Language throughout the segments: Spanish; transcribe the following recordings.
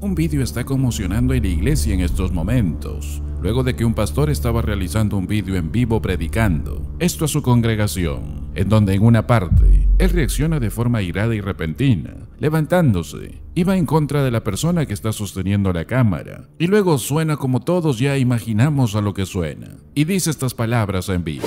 Un vídeo está conmocionando en la iglesia en estos momentos, luego de que un pastor estaba realizando un vídeo en vivo predicando, esto a su congregación, en donde en una parte, él reacciona de forma irada y repentina, levantándose, y va en contra de la persona que está sosteniendo la cámara, y luego suena como todos ya imaginamos a lo que suena, y dice estas palabras en vivo.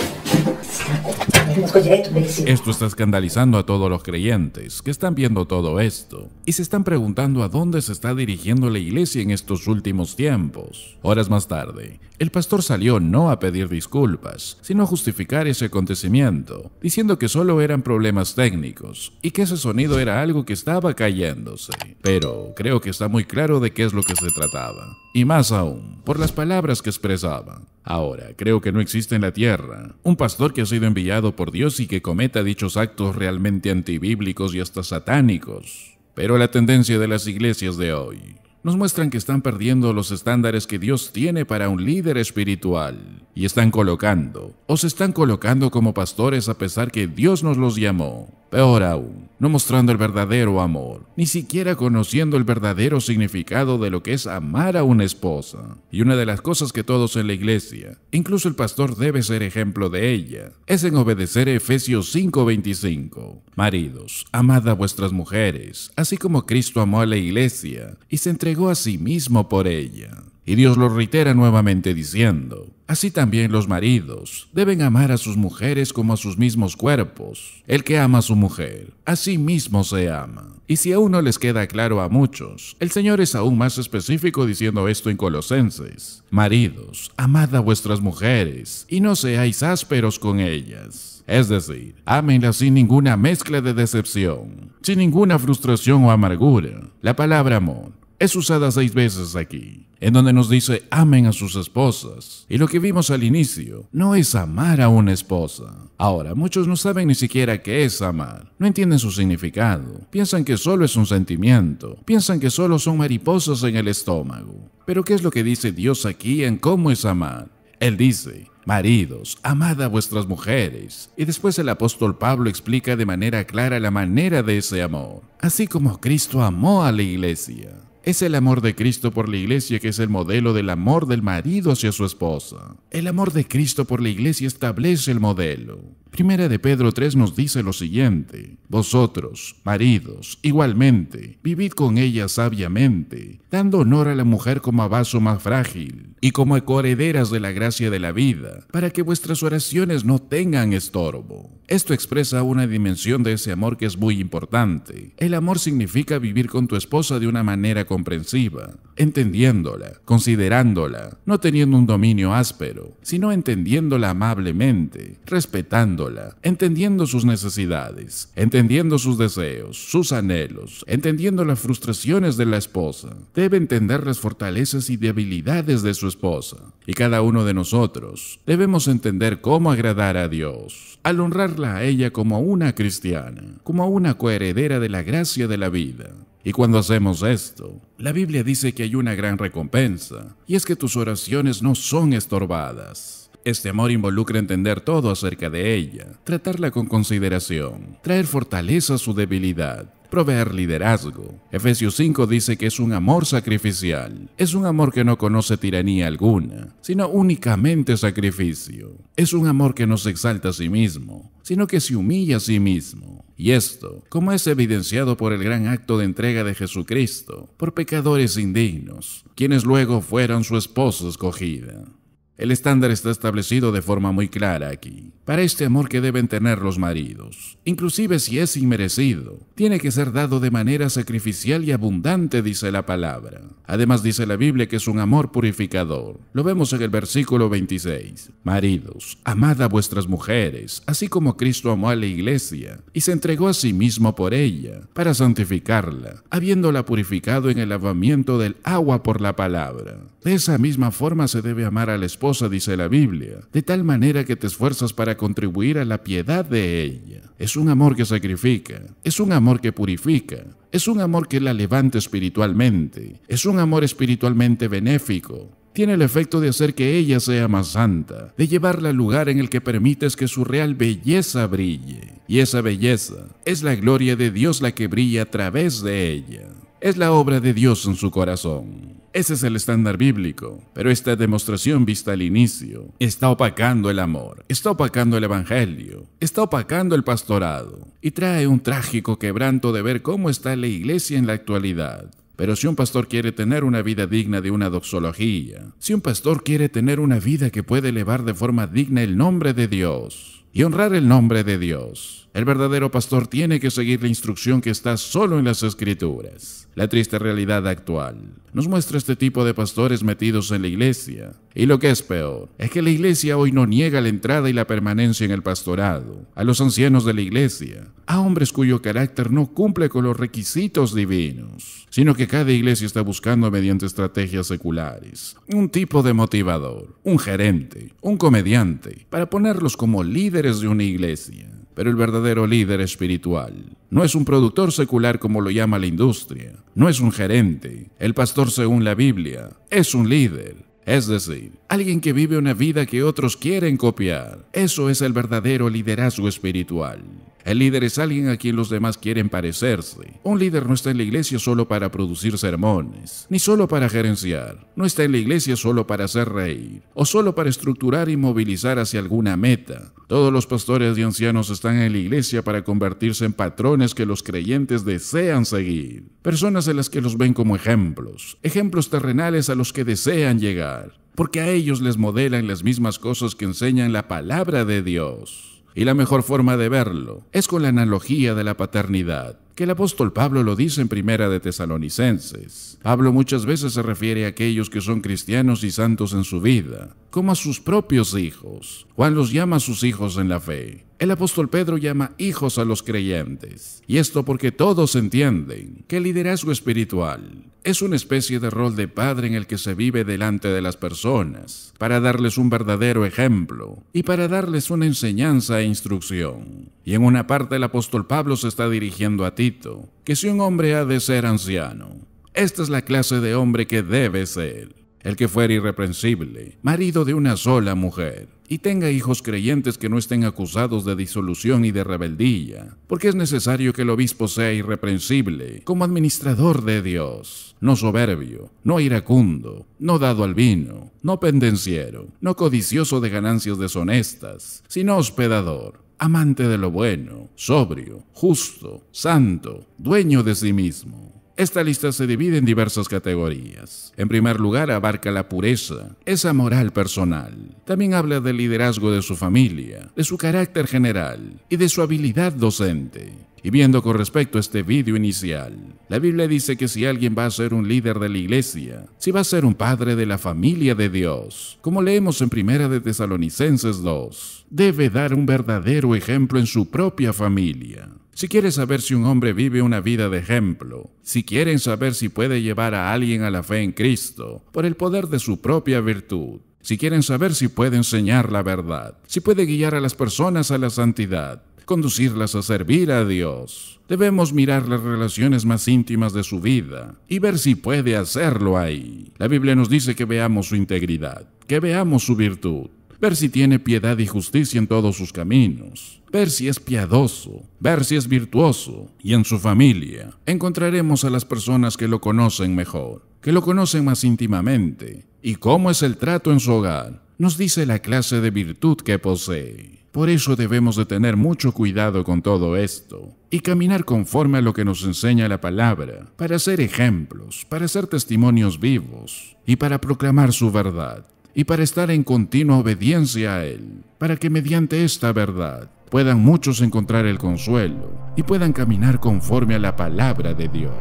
Esto está escandalizando a todos los creyentes que están viendo todo esto y se están preguntando a dónde se está dirigiendo la iglesia en estos últimos tiempos. Horas más tarde, el pastor salió no a pedir disculpas, sino a justificar ese acontecimiento, diciendo que solo eran problemas técnicos y que ese sonido era algo que estaba cayéndose. Pero creo que está muy claro de qué es lo que se trataba, y más aún, por las palabras que expresaba. Ahora, creo que no existe en la tierra un pastor que ha sido enviado por Dios y que cometa dichos actos realmente antibíblicos y hasta satánicos. Pero la tendencia de las iglesias de hoy nos muestran que están perdiendo los estándares que Dios tiene para un líder espiritual y están colocando o se están colocando como pastores a pesar que Dios nos los llamó Peor aún, no mostrando el verdadero amor, ni siquiera conociendo el verdadero significado de lo que es amar a una esposa. Y una de las cosas que todos en la iglesia, incluso el pastor debe ser ejemplo de ella, es en obedecer Efesios 5:25. Maridos, amad a vuestras mujeres, así como Cristo amó a la iglesia y se entregó a sí mismo por ella. Y Dios lo reitera nuevamente diciendo, Así también los maridos deben amar a sus mujeres como a sus mismos cuerpos. El que ama a su mujer, a sí mismo se ama. Y si aún no les queda claro a muchos, el Señor es aún más específico diciendo esto en Colosenses. Maridos, amad a vuestras mujeres y no seáis ásperos con ellas. Es decir, ámenlas sin ninguna mezcla de decepción, sin ninguna frustración o amargura. La palabra amor es usada seis veces aquí, en donde nos dice amen a sus esposas. Y lo que vimos al inicio no es amar a una esposa. Ahora, muchos no saben ni siquiera qué es amar, no entienden su significado, piensan que solo es un sentimiento, piensan que solo son mariposas en el estómago. Pero ¿qué es lo que dice Dios aquí en cómo es amar? Él dice, Maridos, amad a vuestras mujeres. Y después el apóstol Pablo explica de manera clara la manera de ese amor, así como Cristo amó a la iglesia es el amor de Cristo por la iglesia que es el modelo del amor del marido hacia su esposa. El amor de Cristo por la iglesia establece el modelo. Primera de Pedro 3 nos dice lo siguiente, Vosotros, maridos, igualmente, vivid con ella sabiamente, dando honor a la mujer como a vaso más frágil y como coherederas de la gracia de la vida, para que vuestras oraciones no tengan estorbo. Esto expresa una dimensión de ese amor que es muy importante. El amor significa vivir con tu esposa de una manera comprensiva, entendiéndola, considerándola, no teniendo un dominio áspero, sino entendiéndola amablemente, respetando entendiendo sus necesidades, entendiendo sus deseos, sus anhelos, entendiendo las frustraciones de la esposa. Debe entender las fortalezas y debilidades de su esposa. Y cada uno de nosotros debemos entender cómo agradar a Dios, al honrarla a ella como una cristiana, como una coheredera de la gracia de la vida. Y cuando hacemos esto, la Biblia dice que hay una gran recompensa, y es que tus oraciones no son estorbadas. Este amor involucra entender todo acerca de ella, tratarla con consideración, traer fortaleza a su debilidad, proveer liderazgo. Efesios 5 dice que es un amor sacrificial. Es un amor que no conoce tiranía alguna, sino únicamente sacrificio. Es un amor que no se exalta a sí mismo, sino que se humilla a sí mismo. Y esto, como es evidenciado por el gran acto de entrega de Jesucristo, por pecadores indignos, quienes luego fueron su esposa escogida. El estándar está establecido de forma muy clara aquí, para este amor que deben tener los maridos, inclusive si es inmerecido, tiene que ser dado de manera sacrificial y abundante, dice la palabra. Además dice la Biblia que es un amor purificador. Lo vemos en el versículo 26. Maridos, amad a vuestras mujeres, así como Cristo amó a la iglesia y se entregó a sí mismo por ella, para santificarla, habiéndola purificado en el lavamiento del agua por la palabra. De esa misma forma se debe amar al esposo dice la Biblia, de tal manera que te esfuerzas para contribuir a la piedad de ella. Es un amor que sacrifica, es un amor que purifica, es un amor que la levanta espiritualmente, es un amor espiritualmente benéfico, tiene el efecto de hacer que ella sea más santa, de llevarla al lugar en el que permites que su real belleza brille. Y esa belleza es la gloria de Dios la que brilla a través de ella. Es la obra de Dios en su corazón. Ese es el estándar bíblico, pero esta demostración vista al inicio está opacando el amor, está opacando el evangelio, está opacando el pastorado y trae un trágico quebranto de ver cómo está la iglesia en la actualidad. Pero si un pastor quiere tener una vida digna de una doxología, si un pastor quiere tener una vida que puede elevar de forma digna el nombre de Dios, y honrar el nombre de Dios. El verdadero pastor tiene que seguir la instrucción que está solo en las escrituras. La triste realidad actual nos muestra este tipo de pastores metidos en la iglesia. Y lo que es peor, es que la iglesia hoy no niega la entrada y la permanencia en el pastorado, a los ancianos de la iglesia, a hombres cuyo carácter no cumple con los requisitos divinos, sino que cada iglesia está buscando mediante estrategias seculares, un tipo de motivador, un gerente, un comediante, para ponerlos como líderes es de una iglesia, pero el verdadero líder espiritual no es un productor secular como lo llama la industria, no es un gerente, el pastor según la Biblia, es un líder. Es decir, alguien que vive una vida que otros quieren copiar. Eso es el verdadero liderazgo espiritual. El líder es alguien a quien los demás quieren parecerse. Un líder no está en la iglesia solo para producir sermones, ni solo para gerenciar. No está en la iglesia solo para hacer reír, o solo para estructurar y movilizar hacia alguna meta. Todos los pastores y ancianos están en la iglesia para convertirse en patrones que los creyentes desean seguir. Personas a las que los ven como ejemplos, ejemplos terrenales a los que desean llegar, porque a ellos les modelan las mismas cosas que enseñan la palabra de Dios. Y la mejor forma de verlo es con la analogía de la paternidad, que el apóstol Pablo lo dice en primera de Tesalonicenses. Pablo muchas veces se refiere a aquellos que son cristianos y santos en su vida, como a sus propios hijos. Juan los llama a sus hijos en la fe. El apóstol Pedro llama hijos a los creyentes, y esto porque todos entienden que el liderazgo espiritual es una especie de rol de padre en el que se vive delante de las personas, para darles un verdadero ejemplo y para darles una enseñanza e instrucción. Y en una parte el apóstol Pablo se está dirigiendo a Tito, que si un hombre ha de ser anciano, esta es la clase de hombre que debe ser el que fuera irreprensible, marido de una sola mujer, y tenga hijos creyentes que no estén acusados de disolución y de rebeldía, porque es necesario que el obispo sea irreprensible como administrador de Dios, no soberbio, no iracundo, no dado al vino, no pendenciero, no codicioso de ganancias deshonestas, sino hospedador, amante de lo bueno, sobrio, justo, santo, dueño de sí mismo esta lista se divide en diversas categorías. En primer lugar, abarca la pureza, esa moral personal. También habla del liderazgo de su familia, de su carácter general y de su habilidad docente. Y viendo con respecto a este vídeo inicial, la Biblia dice que si alguien va a ser un líder de la iglesia, si va a ser un padre de la familia de Dios, como leemos en Primera de Tesalonicenses 2, debe dar un verdadero ejemplo en su propia familia. Si quieren saber si un hombre vive una vida de ejemplo, si quieren saber si puede llevar a alguien a la fe en Cristo por el poder de su propia virtud, si quieren saber si puede enseñar la verdad, si puede guiar a las personas a la santidad, conducirlas a servir a Dios, debemos mirar las relaciones más íntimas de su vida y ver si puede hacerlo ahí. La Biblia nos dice que veamos su integridad, que veamos su virtud, ver si tiene piedad y justicia en todos sus caminos, ver si es piadoso, ver si es virtuoso, y en su familia encontraremos a las personas que lo conocen mejor, que lo conocen más íntimamente, y cómo es el trato en su hogar, nos dice la clase de virtud que posee. Por eso debemos de tener mucho cuidado con todo esto y caminar conforme a lo que nos enseña la palabra, para ser ejemplos, para ser testimonios vivos y para proclamar su verdad y para estar en continua obediencia a Él, para que mediante esta verdad puedan muchos encontrar el consuelo y puedan caminar conforme a la palabra de Dios.